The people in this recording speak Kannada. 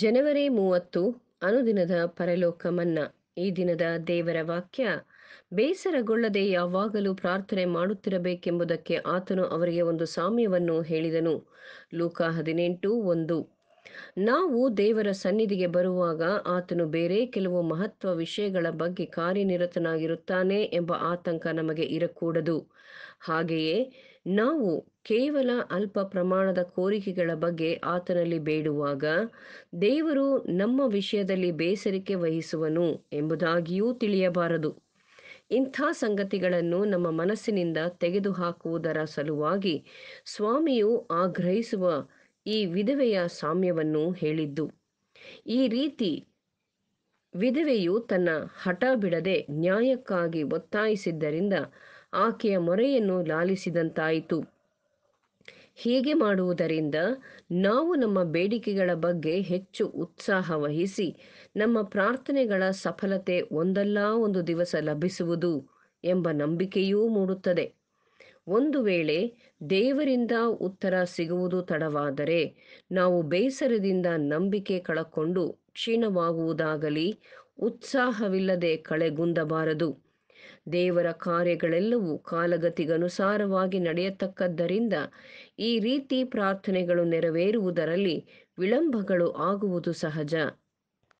ಜನವರಿ ಮೂವತ್ತು ಅನುದಿನದ ಪರಲೋಕ ಮನ್ನಾ ಈ ದಿನದ ದೇವರ ವಾಕ್ಯ ಬೇಸರಗೊಳ್ಳದೆ ಯಾವಾಗಲೂ ಪ್ರಾರ್ಥನೆ ಮಾಡುತ್ತಿರಬೇಕೆಂಬುದಕ್ಕೆ ಆತನು ಅವರಿಗೆ ಒಂದು ಸಾಮ್ಯವನ್ನು ಹೇಳಿದನು ಲೂಕ ಹದಿನೆಂಟು ಒಂದು ನಾವು ದೇವರ ಸನ್ನಿಧಿಗೆ ಬರುವಾಗ ಆತನು ಬೇರೆ ಕೆಲವು ಮಹತ್ವ ವಿಷಯಗಳ ಬಗ್ಗೆ ಕಾರ್ಯನಿರತನಾಗಿರುತ್ತಾನೆ ಎಂಬ ಆತಂಕ ನಮಗೆ ಇರಕೂಡದು ಹಾಗೆಯೇ ನಾವು ಕೇವಲ ಅಲ್ಪ ಪ್ರಮಾಣದ ಕೋರಿಕೆಗಳ ಬಗ್ಗೆ ಆತನಲ್ಲಿ ಬೇಡುವಾಗ ದೇವರು ನಮ್ಮ ವಿಷಯದಲ್ಲಿ ಬೇಸರಿಕೆ ವಹಿಸುವನು ಎಂಬುದಾಗಿಯೂ ತಿಳಿಯಬಾರದು ಇಂಥ ಸಂಗತಿಗಳನ್ನು ನಮ್ಮ ಮನಸ್ಸಿನಿಂದ ತೆಗೆದುಹಾಕುವುದರ ಸಲುವಾಗಿ ಸ್ವಾಮಿಯು ಆಗ್ರಹಿಸುವ ಈ ವಿಧವೆಯ ಸಾಮ್ಯವನ್ನು ಹೇಳಿದ್ದು ಈ ರೀತಿ ವಿಧವೆಯು ತನ್ನ ಹಠ ಬಿಡದೆ ನ್ಯಾಯಕ್ಕಾಗಿ ಒತ್ತಾಯಿಸಿದ್ದರಿಂದ ಆಕೆಯ ಮೊರೆಯನ್ನು ಲಾಲಿಸಿದಂತಾಯಿತು ಹೀಗೆ ಮಾಡುವುದರಿಂದ ನಾವು ನಮ್ಮ ಬೇಡಿಕೆಗಳ ಬಗ್ಗೆ ಹೆಚ್ಚು ಉತ್ಸಾಹ ವಹಿಸಿ ನಮ್ಮ ಪ್ರಾರ್ಥನೆಗಳ ಸಫಲತೆ ಒಂದಲ್ಲ ಒಂದು ದಿವಸ ಲಭಿಸುವುದು ಎಂಬ ನಂಬಿಕೆಯೂ ಮೂಡುತ್ತದೆ ಒಂದು ವೇಳೆ ದೇವರಿಂದ ಉತ್ತರ ಸಿಗುವುದು ತಡವಾದರೆ ನಾವು ಬೇಸರದಿಂದ ನಂಬಿಕೆ ಕಳಕೊಂಡು ಕ್ಷೀಣವಾಗುವುದಾಗಲಿ ಉತ್ಸಾಹವಿಲ್ಲದೆ ಕಳೆಗುಂದಬಾರದು ದೇವರ ಕಾರ್ಯಗಳೆಲ್ಲವೂ ಕಾಲಗತಿಗನುಸಾರವಾಗಿ ನಡೆಯತಕ್ಕದ್ದರಿಂದ ಈ ರೀತಿ ಪ್ರಾರ್ಥನೆಗಳು ನೆರವೇರುವುದರಲ್ಲಿ ವಿಳಂಬಗಳು ಆಗುವುದು ಸಹಜ